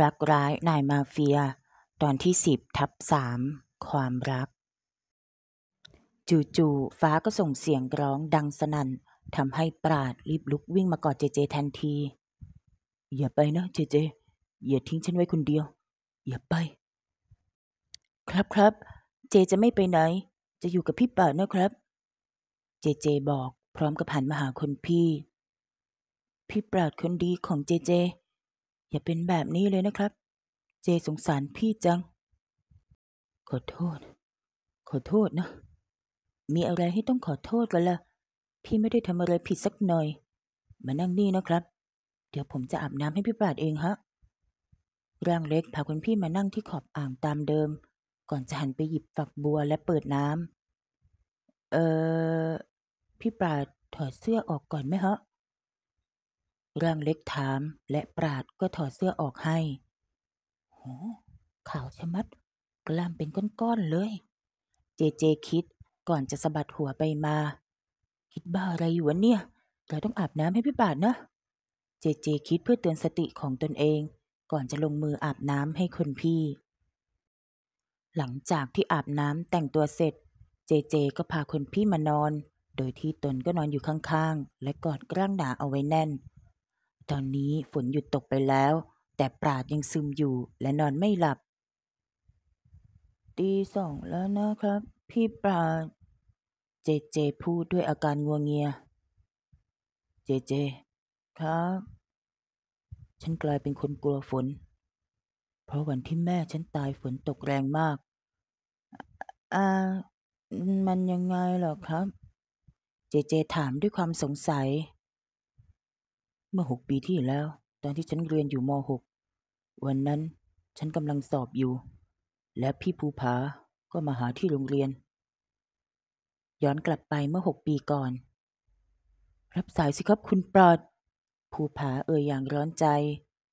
รักร้าย นายมาเฟีย ตอนที่สิบทับสามความรักจู่ๆฟ้าก็ส่งเสียงร้องดังสนั่นทำให้ปราดรีบลุกวิ่งมากอดเจเจทันที อย่าไป นะ เจเจ อย่าทิ้งฉันไว้คนเดียว อย่าไป ครับครับเจ จะไม่ไปไหน จะอยู่กับพี่ป่านะครับ เจเจ บอกพร้อมกับหันมาหาคนพี่ พี่ปราดคนดีของเจเจอย่าเป็นแบบนี้เลยนะครับ เจสงสารพี่จัง ขอโทษ ขอโทษนะ มีอะไรให้ต้องขอโทษกันละ่ะพี่ไม่ได้ทำอะไรผิดสักหน่อย มานั่งนี่นะครับ เดี๋ยวผมจะอาบน้ำให้พี่ปราดเองฮะร่างเล็กพาคุณพี่มานั่งที่ขอบอ่างตามเดิม ก่อนจะหันไปหยิบฝักบัวและเปิดน้ำ เออพี่ปราดถอดเสื้อออกก่อนไหมฮะร่างเล็กถามและปราดก็ถอดเสื้อออกให้โหขาวชะมัด กล้ามเป็นก้อนๆเลย เจเจคิดก่อนจะสะบัดหัวไปมา คิดบ้าอะไรอยู่วะเนี่ยเราต้องอาบน้ำให้พี่บาทนะ เจเจคิดเพื่อเตือนสติของตนเอง ก่อนจะลงมืออาบน้ำให้คนพี่ หลังจากที่อาบน้ำแต่งตัวเสร็จ เจเจก็พาคนพี่มานอน โดยที่ตนก็นอนอยู่ข้างๆ และกอดร่างหนาเอาไว้แน่นตอนนี้ฝนหยุดตกไปแล้ว แต่ปราดยังซึมอยู่และนอนไม่หลับตีสองแล้วนะครับ พี่ปราดเจเจพูดด้วยอาการงัวงเงีย เจเจ ครับ ฉันกลายเป็นคนกลัวฝน เพราะวันที่แม่ฉันตายฝนตกแรงมาก อ่ามันยังไงหรอครับ เจเจถามด้วยความสงสัยเมื่อหกปีที่แล้ว ตอนที่ ฉันเรียนอยู่มหกวันนั้นฉันกำลังสอบอยู่ และพี่ภูผา ก็ มา หาที่โรงเรียน ย้อนกลับไปเมื่อหกปีก่อน รับสายสิครับ คุณปลอด ภูผาเอ่ยอย่างร้อนใจ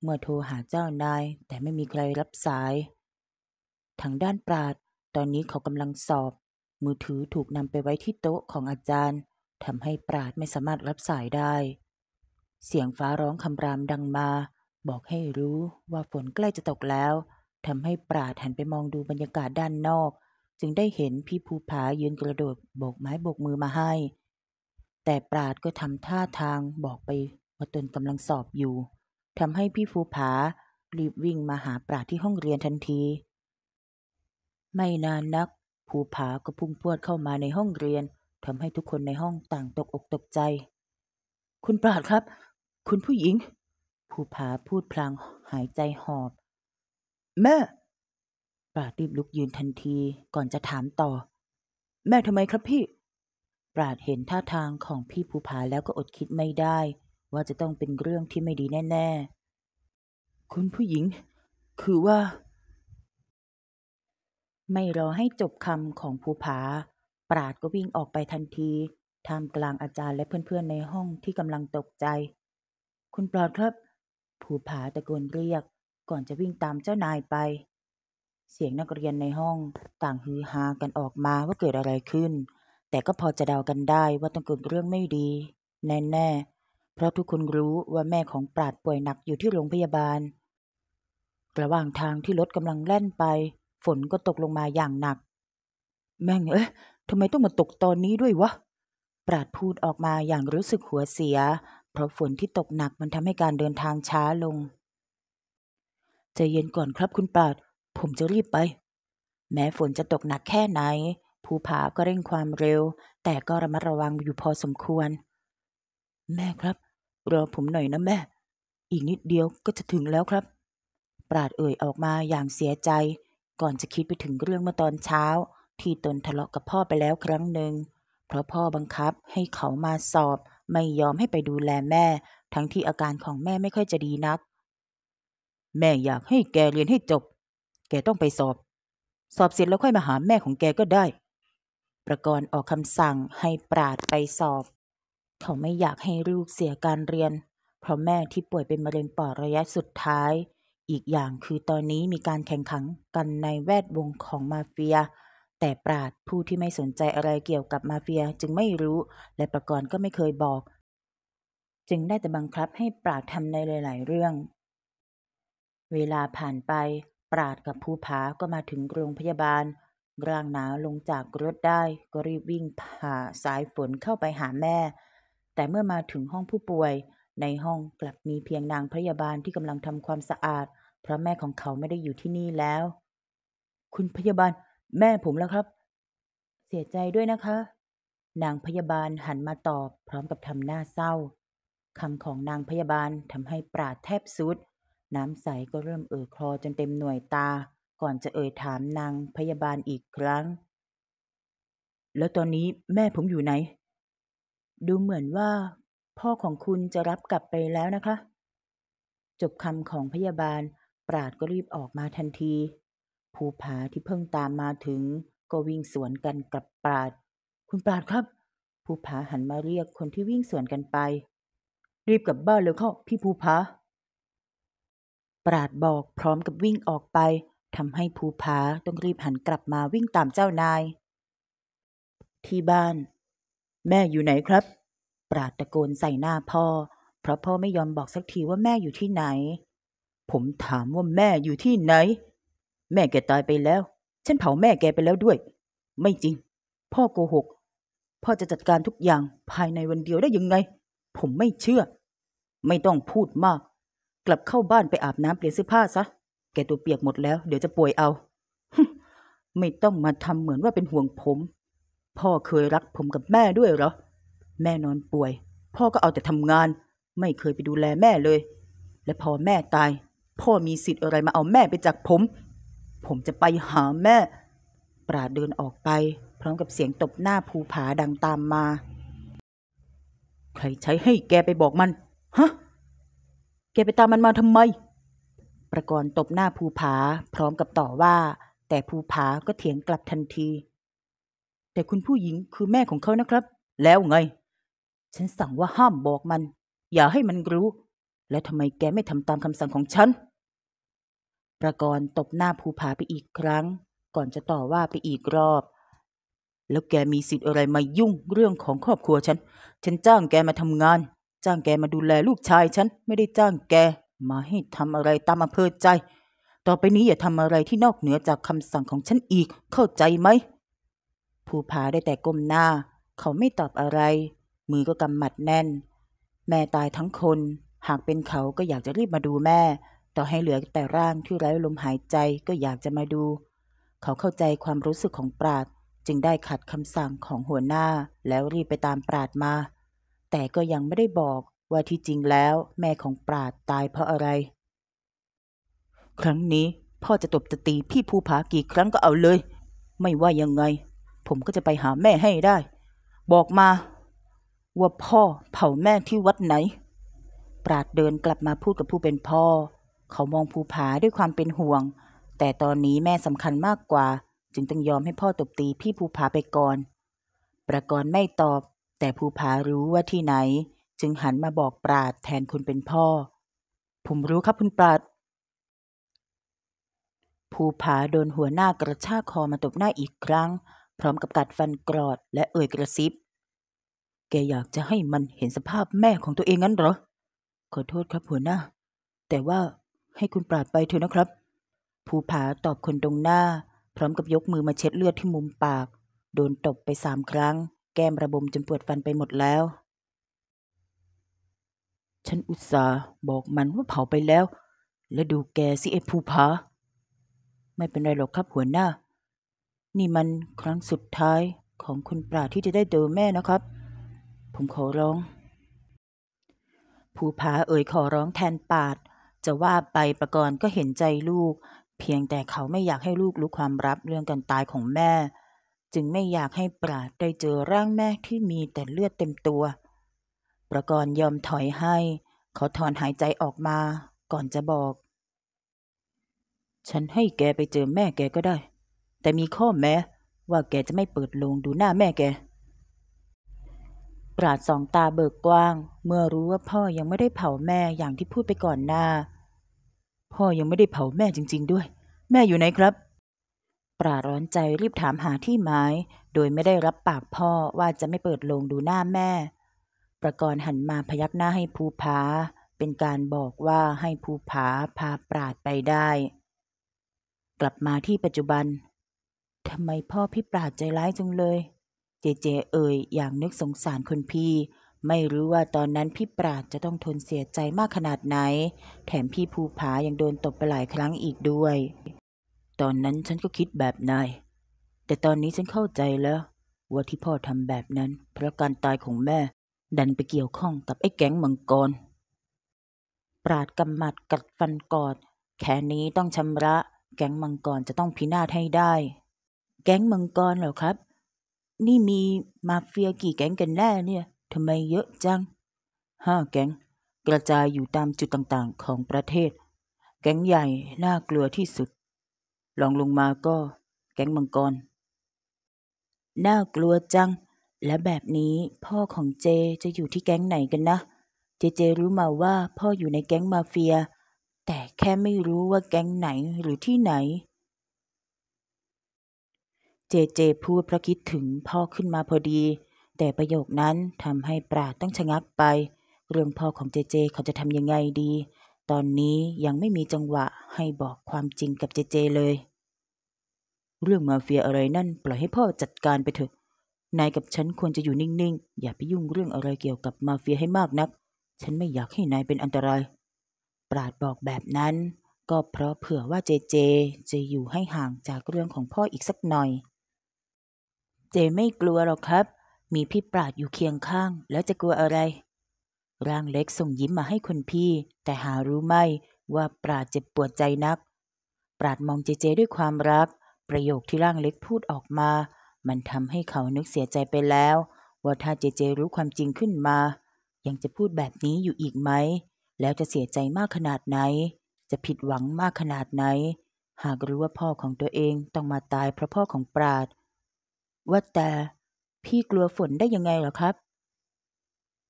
เมื่อโทรหาเจ้านายแต่ไม่มีใครรับสาย ทางด้าน ปราด ตอนนี้เขากำลังสอบ มือถือถูกนำไปไว้ที่โต๊ะของอาจารย์ทำให้ปราดไม่สามารถรับสายได้เสียงฟ้าร้องคำรามดังมา บอกให้รู้ว่าฝนใกล้จะตกแล้วทำให้ปราดหันไปมองดูบรรยากาศด้านนอก จึงได้เห็นพี่ภูผายืนกระโดดโบกไม้โบกมือมาให้ แต่ปราดก็ทำท่าทางบอกไปว่าตนกำลังสอบอยู่ทำให้พี่ภูผา รีบวิ่งมาหาปราดที่ห้องเรียนทันที ไม่นานนัก ภูผาก็พุ่งพวดเข้ามาในห้องเรียนทำให้ทุกคนในห้องต่างตกอกตกใจ คุณปราดครับคุณผู้หญิง ภูผาพูดพลางหายใจหอบ แม่ ปราดรีบลุกยืนทันทีก่อนจะถามต่อ แม่ทำไมครับพี่ ปราดเห็นท่าทางของพี่ภูผาแล้วก็อดคิดไม่ได้ ว่าจะต้องเป็นเรื่องที่ไม่ดีแน่ ๆ คุณผู้หญิง คือว่า ไม่รอให้จบคำของภูผาปราดก็วิ่งออกไปทันทีท่ามกลางอาจารย์และเพื่อน ๆในห้องที่กำลังตกใจคุณปลอดครับ ผู้ผาตะโกนเรียก ก่อนจะวิ่งตามเจ้านายไป เสียงนักเรียนในห้อง ต่างฮือฮากันออกมาว่าเกิดอะไรขึ้น แต่ก็พอจะเดากันได้ว่าต้องเกิดเรื่องไม่ดี แน่ ๆ เพราะทุกคนรู้ว่าแม่ของปราดป่วยหนักอยู่ที่โรงพยาบาล ระหว่างทางที่รถกำลังแล่นไป ฝนก็ตกลงมาอย่างหนัก แม่งเอ๊ะทำไมต้องมาตกตอนนี้ด้วยวะปราดพูดออกมาอย่างรู้สึกหัวเสียเพราะฝนที่ตกหนักมันทำให้การเดินทางช้าลงจจเย็นก่อนครับคุณปราด ผมจะรีบไป แม้ฝนจะตกหนักแค่ไหนภูผาก็เร่งความเร็ว แต่ก็ระมัดระวังอยู่พอสมควร แม่ครับ รอผมหน่อยนะแม่ อีกนิดเดียวก็จะถึงแล้วครับ ปราดเอ่ยออกมาอย่างเสียใจ ก่อนจะคิดไปถึงเรื่องเมื่อตอนเช้า ที่ตนทะเลาะกับพ่อไปแล้วครั้งหนึ่งเพราะพ่อบังคับให้เขามาสอบไม่ยอมให้ไปดูแลแม่ ทั้งที่อาการของแม่ไม่ค่อยจะดีนัก แม่อยากให้แกเรียนให้จบ แกต้องไปสอบสอบเสร็จแล้วค่อยมาหาแม่ของแกก็ได้ ประกรณ์ออกคำสั่งให้ปราดไปสอบ เขาไม่อยากให้ลูกเสียการเรียน เพราะแม่ที่ป่วยเป็นมะเร็งปอดระยะสุดท้าย อีกอย่างคือตอนนี้มีการแข่งขันกันในแวดวงของมาเฟียแต่ปราดผู้ที่ไม่สนใจอะไรเกี่ยวกับมาเฟียจึงไม่รู้ และประกรณ์ก็ไม่เคยบอก จึงได้แต่บังคับให้ปราดทำในหลาย ๆเรื่อง เวลาผ่านไป ปราดกับภูผาก็มาถึงโรงพยาบาลร่างหนาวลงจากรถได้ ก็รีบวิ่งผ่าสายฝนเข้าไปหาแม่ แต่เมื่อมาถึงห้องผู้ป่วย ในห้องกลับมีเพียงนางพยาบาลที่กำลังทำความสะอาด เพราะแม่ของเขาไม่ได้อยู่ที่นี่แล้ว คุณพยาบาลแม่ผมแล้วครับ เสียใจด้วยนะคะ นางพยาบาลหันมาตอบ พร้อมกับทำหน้าเศร้า คำของนางพยาบาลทำให้ปราดแทบสุด น้ำใสก็เริ่มเอ่อคลอจนเต็มหน่วยตา ก่อนจะเอ่ยถามนางพยาบาลอีกครั้ง แล้วตอนนี้แม่ผมอยู่ไหน ดูเหมือนว่าพ่อของคุณจะรับกลับไปแล้วนะคะ จบคำของพยาบาลปราดก็รีบออกมาทันทีภูผาที่เพิ่งตามมาถึง ก็วิ่งสวนกันกับปราดคุณปราดครับ ภูผาหันมาเรียกคนที่วิ่งสวนกันไป รีบกลับบ้านเลยเข้าพี่ภูผาปราดบอกพร้อมกับวิ่งออกไปทำให้ภูผาต้องรีบหันกลับมาวิ่งตามเจ้านาย ที่บ้าน แม่อยู่ไหนครับ ปราดตะโกนใส่หน้าพ่อ เพราะพ่อไม่ยอมบอกสักทีว่าแม่อยู่ที่ไหน ผมถามว่าแม่อยู่ที่ไหนแม่แกตายไปแล้วฉันเผาแม่แกไปแล้วด้วย ไม่จริง พ่อโกหก พ่อจะจัดการทุกอย่างภายในวันเดียวได้ยังไง ผมไม่เชื่อ ไม่ต้องพูดมาก กลับเข้าบ้านไปอาบน้ำเปลี่ยนเสื้อผ้าซะแกตัวเปียกหมดแล้วเดี๋ยวจะป่วยเอาไม่ต้องมาทำเหมือนว่าเป็นห่วงผม พ่อเคยรักผมกับแม่ด้วยเหรอแม่นอนป่วย พ่อก็เอาแต่ทำงาน ไม่เคยไปดูแลแม่เลย และพอแม่ตาย พ่อมีสิทธิ์อะไรมาเอาแม่ไปจากผมผมจะไปหาแม่ ปราดเดินออกไป พร้อมกับเสียงตบหน้าภูผาดังตามมา ใครใช้ให้แกไปบอกมัน ฮะ แกไปตามมันมาทำไม ประกรณ์ตบหน้าภูผาพร้อมกับต่อว่า แต่ภูผาก็เถียงกลับทันที แต่คุณผู้หญิงคือแม่ของเขานะครับ แล้วไง ฉันสั่งว่าห้ามบอกมัน อย่าให้มันรู้ แล้วทำไมแกไม่ทำตามคำสั่งของฉันประกรณ์ตบหน้าภูผาไปอีกครั้ง ก่อนจะต่อว่าไปอีกรอบ แล้วแกมีสิทธิ์อะไรมายุ่งเรื่องของครอบครัวฉัน ฉันจ้างแกมาทำงาน จ้างแกมาดูแลลูกชายฉัน ไม่ได้จ้างแกมาให้ทำอะไรตามอำเภอใจ ต่อไปนี้อย่าทำอะไรที่นอกเหนือจากคำสั่งของฉันอีกเข้าใจไหมภูผาได้แต่ก้มหน้า เขาไม่ตอบอะไร มือก็กำหมัดแน่น แม่ตายทั้งคน หากเป็นเขาก็อยากจะรีบมาดูแม่ต่อให้เหลือแต่ร่างที่ไร้ลมหายใจก็อยากจะมาดู เขาเข้าใจความรู้สึกของปราด จึงได้ขัดคำสั่งของหัวหน้า แล้วรีบไปตามปราดมา แต่ก็ยังไม่ได้บอกว่าที่จริงแล้วแม่ของปราดตายเพราะอะไร ครั้งนี้พ่อจะตบจะตีพี่ภูผากี่ครั้งก็เอาเลย ไม่ว่ายังไง ผมก็จะไปหาแม่ให้ได้ บอกมา ว่าพ่อเผาแม่ที่วัดไหน ปราดเดินกลับมาพูดกับผู้เป็นพ่อเขามองภูผาด้วยความเป็นห่วง แต่ตอนนี้แม่สำคัญมากกว่า จึงต้องยอมให้พ่อตบตีพี่ภูผาไปก่อน ประกรณ์ไม่ตอบ แต่ภูผารู้ว่าที่ไหน จึงหันมาบอกปราดแทนคุณเป็นพ่อ ผมรู้ครับคุณปราด ภูผาโดนหัวหน้ากระชากคอมาตบหน้าอีกครั้ง พร้อมกับกัดฟันกรอด และเอ่ยกระซิบ แกอยากจะให้มันเห็นสภาพแม่ของตัวเองงั้นเหรอขอโทษครับหัวหน้าแต่ว่าให้คุณปราดไปเถอะนะครับ ภูผาตอบคนตรงหน้าพร้อมกับยกมือมาเช็ดเลือดที่มุมปาก โดนตบไปสามครั้ง แก้มระบมจนปวดฟันไปหมดแล้ว ฉันอุตส่าห์บอกมันว่าเผาไปแล้ว และดูแกสิเอภูผา ไม่เป็นไรหรอกครับหัวหน้า นี่มันครั้งสุดท้ายของคุณปราดที่จะได้เจอแม่นะครับ ผมขอร้องภูผาเอ่ยขอร้องแทนปาดจะว่าไปประกรณ์ก็เห็นใจลูก เพียงแต่เขาไม่อยากให้ลูกรู้ความรับเรื่องการตายของแม่ จึงไม่อยากให้ปราดได้เจอร่างแม่ที่มีแต่เลือดเต็มตัว ประกรณ์ยอมถอยให้เขาถอนหายใจออกมา ก่อนจะบอก ฉันให้แกไปเจอแม่แกก็ได้ แต่มีข้อแม้ว่าแกจะไม่เปิดลงดูหน้าแม่แกปราดสองตาเบิกกว้าง เมื่อรู้ว่าพ่อยังไม่ได้เผาแม่อย่างที่พูดไปก่อนหน้าพ่อยังไม่ได้เผาแม่จริงๆด้วย แม่อยู่ไหนครับ ปราร้อนใจรีบถามหาที่หมาย โดยไม่ได้รับปากพ่อว่าจะไม่เปิดโลงดูหน้าแม่ ประกรณ์หันมาพยักหน้าให้ภูผาเป็นการบอกว่าให้ภูผาพาปราดไปได้ กลับมาที่ปัจจุบันทำไมพ่อพี่ปราดใจร้ายจังเลยเจเจเอ่ยอย่างนึกสงสารคนพี่ไม่รู้ว่าตอนนั้นพี่ปราดจะต้องทนเสียใจมากขนาดไหน แถมพี่ภูผายังโดนตบไปหลายครั้งอีกด้วย ตอนนั้นฉันก็คิดแบบนาย แต่ตอนนี้ฉันเข้าใจแล้ว ว่าที่พ่อทำแบบนั้น เพราะการตายของแม่ ดันไปเกี่ยวข้องกับไอ้แก๊งมังกร ปราดกำหมัดกัดฟันกอด แค่นี้ต้องชำระ แก๊งมังกรจะต้องพินาศให้ได้ แก๊งมังกรเหรอครับ นี่มีมาเฟียกี่แก๊งกันแน่เนี่ยทำไมเยอะจังห้าแก๊ง กระจายอยู่ตามจุดต่างๆของประเทศ แก๊งใหญ่ น่ากลัวที่สุด ลองลงมาก็ แก๊งมังกร น่ากลัวจัง และแบบนี้พ่อของเจจะอยู่ที่แก๊งไหนกันนะ เจเจ รู้มาว่าพ่ออยู่ในแก๊งมาเฟีย แต่แค่ไม่รู้ว่าแก๊งไหนหรือที่ไหน เจเจพูดเพราะคิดถึงพ่อขึ้นมาพอดีแต่ประโยคนั้นทำให้ปราดต้องชะงักไป เรื่องพ่อของเจเจเขาจะทำยังไงดี ตอนนี้ยังไม่มีจังหวะให้บอกความจริงกับเจเจเลย เรื่องมาเฟียอะไรนั่นปล่อยให้พ่อจัดการไปเถอะ นายกับฉันควรจะอยู่นิ่งๆ อย่าไปยุ่งเรื่องอะไรเกี่ยวกับมาเฟียให้มากนัก ฉันไม่อยากให้นายเป็นอันตราย ปราดบอกแบบนั้น ก็เพราะเผื่อว่าเจเจจะอยู่ให้ห่างจากเรื่องของพ่ออีกสักหน่อย เจไม่กลัวหรอกครับมีพี่ปราดอยู่เคียงข้างแล้วจะกลัวอะไร ร่างเล็กส่งยิ้มมาให้คุณพี่ แต่หารู้ไม่ว่าปราดเจ็บปวดใจนัก ปราดมองเจเจด้วยความรักประโยคที่ร่างเล็กพูดออกมา มันทำให้เขานึกเสียใจไปแล้ว ว่าถ้าเจเจรู้ความจริงขึ้นมา ยังจะพูดแบบนี้อยู่อีกไหม แล้วจะเสียใจมากขนาดไหน จะผิดหวังมากขนาดไหน หากรู้ว่าพ่อของตัวเองต้องมาตายเพราะพ่อของปราดว่าแต่พี่กลัวฝนได้ยังไงหรอครับ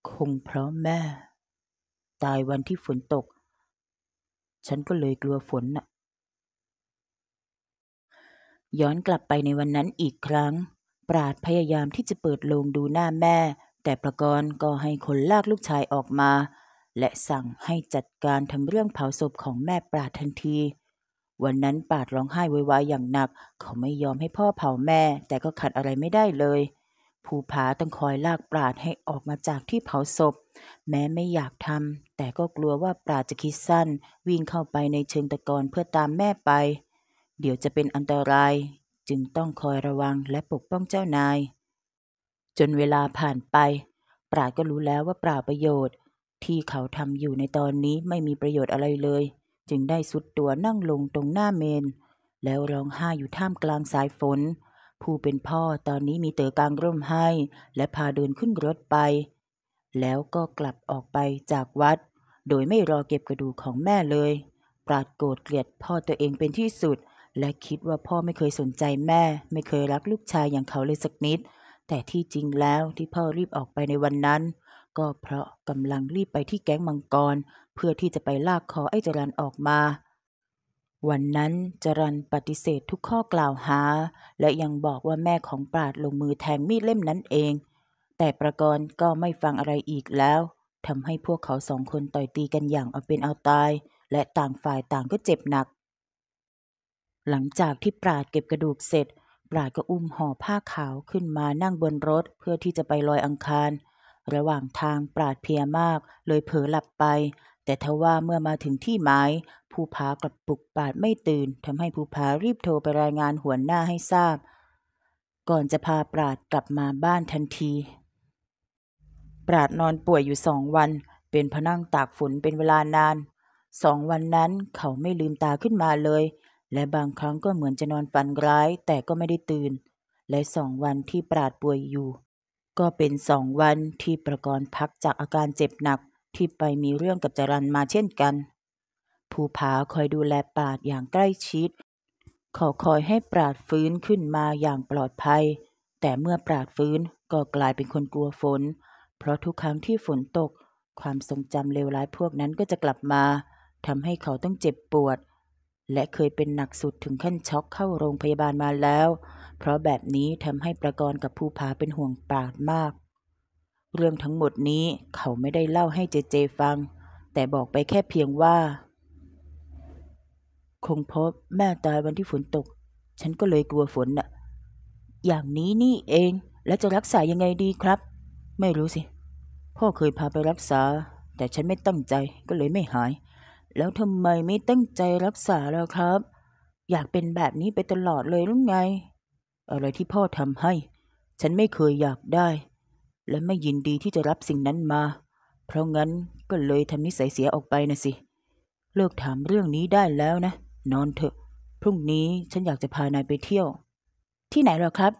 คงเพราะแม่ ตายวันที่ฝนตก ฉันก็เลยกลัวฝนน่ะ ย้อนกลับไปในวันนั้นอีกครั้ง ปราดพยายามที่จะเปิดโลงดูหน้าแม่ แต่ประกรณ์ก็ให้คนลากลูกชายออกมา และสั่งให้จัดการทำเรื่องเผาศพของแม่ปราดทันที วันนั้นปาดร้องไห้ไวายอย่างหนัก เขาไม่ยอมให้พ่อเผาแม่ แต่ก็ขัดอะไรไม่ได้เลยภูผาต้องคอยลากปราดให้ออกมาจากที่เผาศพ แม้ไม่อยากทำแต่ก็กลัวว่าปราดจะคิดสั้นวิ่งเข้าไปในเชิงตะกอนเพื่อตามแม่ไป เดี๋ยวจะเป็นอันตรายจึงต้องคอยระวังและปกป้องเจ้านาย จนเวลาผ่านไปปราดก็รู้แล้วว่าปราประโยชน์ ที่เขาทำอยู่ในตอนนี้ไม่มีประโยชน์อะไรเลย จึงได้สุดตัวนั่งลงตรงหน้าเมนแล้วร้องไห้อยู่ท่ามกลางสายฝนผู้เป็นพ่อตอนนี้มีเต๋อกลางร่มให้ และพาเดินขึ้นรถไป แล้วก็กลับออกไปจากวัด โดยไม่รอเก็บกระดูกของแม่เลย ปราดโกรธเกลียดพ่อตัวเองเป็นที่สุด และคิดว่าพ่อไม่เคยสนใจแม่ ไม่เคยรักลูกชายอย่างเขาเลยสักนิด แต่ที่จริงแล้วที่พ่อรีบออกไปในวันนั้น ก็เพราะกำลังรีบไปที่แก๊งมังกร เพื่อที่จะไปลากคอไอ้จรันออกมาวันนั้นจรันปฏิเสธทุกข้อกล่าวหา และยังบอกว่าแม่ของปราดลงมือแทงมีดเล่มนั้นเอง แต่ประกรณ์ก็ไม่ฟังอะไรอีกแล้วทำให้พวกเขาสองคนต่อยตีกันอย่างเอาเป็นเอาตาย และต่างฝ่ายต่างก็เจ็บหนัก หลังจากที่ปราดเก็บกระดูกเสร็จ ปราดก็อุ้มห่อผ้าขาวขึ้นมานั่งบนรถเพื่อที่จะไปลอยอังคาร ระหว่างทางปราดเพียมาก เลยเผลอหลับไปแต่ทว่าเมื่อมาถึงที่หมายภูผากลับปลุกปาดไม่ตื่นทำให้ภูผารีบโทรไปรายงานหัวหน้าให้ทราบ ก่อนจะพาปราดกลับมาบ้านทันที ปราดนอนป่วยอยู่สองวัน เป็นพนั่งตากฝนเป็นเวลานานสองวันนั้นเขาไม่ลืมตาขึ้นมาเลย และบางครั้งก็เหมือนจะนอนฝันร้ายแต่ก็ไม่ได้ตื่น และสองวันที่ปราดป่วยอยู่ ก็เป็นสองวันที่ประกรณ์พักจากอาการเจ็บหนักที่ไปมีเรื่องกับจรันมาเช่นกัน ภูผาคอยดูแลปราดอย่างใกล้ชิด ขอคอยให้ปราดฟื้นขึ้นมาอย่างปลอดภัย แต่เมื่อปราดฟื้นก็กลายเป็นคนกลัวฝน เพราะทุกครั้งที่ฝนตก ความทรงจำเลวร้ายพวกนั้นก็จะกลับมา ทำให้เขาต้องเจ็บปวด และเคยเป็นหนักสุดถึงขั้นช็อกเข้าโรงพยาบาลมาแล้ว เพราะแบบนี้ทำให้ประกรณ์กับภูผาเป็นห่วงปราดมากเรื่องทั้งหมดนี้เขาไม่ได้เล่าให้เจเจฟัง แต่บอกไปแค่เพียงว่า คงพบแม่ตายวันที่ฝนตก ฉันก็เลยกลัวฝนน่ะ อย่างนี้นี่เองแล้วจะรักษายังไงดีครับ ไม่รู้สิพ่อเคยพาไปรักษา แต่ฉันไม่ตั้งใจก็เลยไม่หาย แล้วทำไมไม่ตั้งใจรักษาแล้วครับ อยากเป็นแบบนี้ไปตลอดเลยหรือไง อะไรที่พ่อทำให้ ฉันไม่เคยอยากได้และไม่ยินดีที่จะรับสิ่งนั้นมา เพราะงั้นก็เลยทำนิสัยเสียออกไปนะสิ เลิกถามเรื่องนี้ได้แล้วนะ นอนเถอะ พรุ่งนี้ฉันอยากจะพานายไปเที่ยว ที่ไหนหรอครับ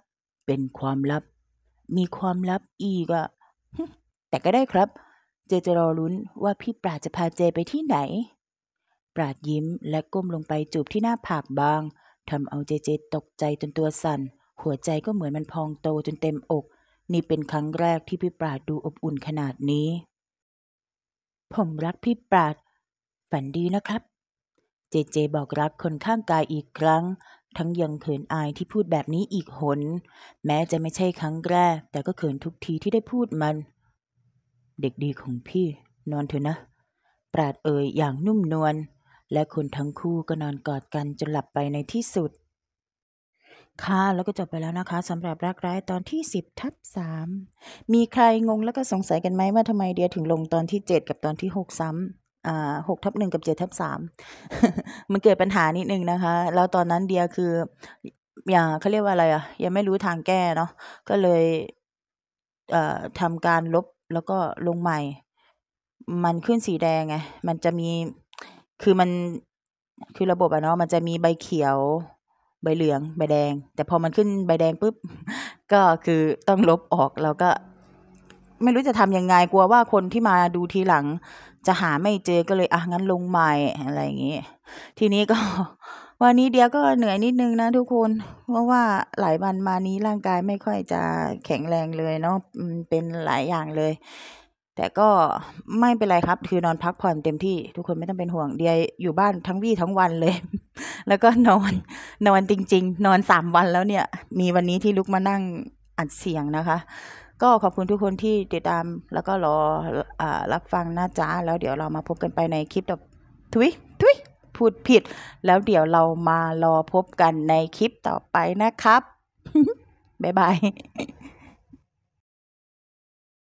เป็นความลับ มีความลับอีกอะแต่ก็ได้ครับ เจจะรอรุ้นว่าพี่ปราดจะพาเจไปที่ไหน ปราดยิ้มและก้มลงไปจูบที่หน้าผากบางทำเอาเจเจตกใจจนตัวสัน่น หัวใจก็เหมือนมันพองโตจนเต็มอกนี่เป็นครั้งแรกที่พี่ปราดดูอบอุ่นขนาดนี้ ผมรักพี่ปราด ฝันดีนะครับ เจเจบอกรักคนข้างกายอีกครั้ง ทั้งยังเขินอายที่พูดแบบนี้อีกหน แม้จะไม่ใช่ครั้งแรก แต่ก็เขินทุกทีที่ได้พูดมัน เด็กดีของพี่ นอนเถอะนะ ปราดเอ่ยอย่างนุ่มนวล และคนทั้งคู่ก็นอนกอดกันจนหลับไปในที่สุดค่ะแล้วก็จบไปแล้วนะคะสำหรับรักร้ายตอนที่ 10ทับสมีใครงงแล้วก็สงสัยกันไหมว่าทำไมเดียถึงลงตอนที่ 7 กับตอนที่6ซ้ำอ่าหกทับหนึ่งกับเจ็ดทับสามมันเกิดปัญหานิดนึงนะคะ แล้วตอนนั้นเดียคือ อย่าเขาเรียกว่าอะไรอ่ะ ยังไม่รู้ทางแก้เนาะก็เลย เอ่อทำการลบแล้วก็ลงใหม่ มันขึ้นสีแดงไงมันจะมีคือมันคือระบบอะเนาะมันจะมีใบเขียวใบเหลืองใบแดง แต่พอมันขึ้นใบแดงปุ๊บ ก็คือต้องลบออกแล้วก็ ไม่รู้จะทำยังไงกลัวว่าคนที่มาดูทีหลัง จะหาไม่เจอก็เลยอ่ะ งั้นลงใหม่อะไรอย่างงี้ ทีนี้ก็ วันนี้เดียวก็เหนื่อยนิดนึงนะทุกคนเพราะว่าหลายวันมานี้ร่างกายไม่ค่อยจะแข็งแรงเลยเนาะเป็นหลายอย่างเลย แต่ก็ไม่เป็นไรครับคือนอนพักผ่อนเต็มที่ ทุกคนไม่ต้องเป็นห่วง เดียอยู่บ้านทั้งวี่ทั้งวันเลยแล้วก็นอนนอนจริงๆ นอนสามวันแล้วเนี่ยมีวันนี้ที่ลุกมานั่งอัดเสียงนะคะ ก็ขอบคุณทุกคนที่ติดตามแล้วก็รอรับฟังนะจ๊ะแล้วเดี๋ยวเรามาพบกันไปในคลิปแบบทุยทุยพูดผิด แล้วเดี๋ยวเรามารอพบกันในคลิปต่อไปนะครับบ๊ายบาย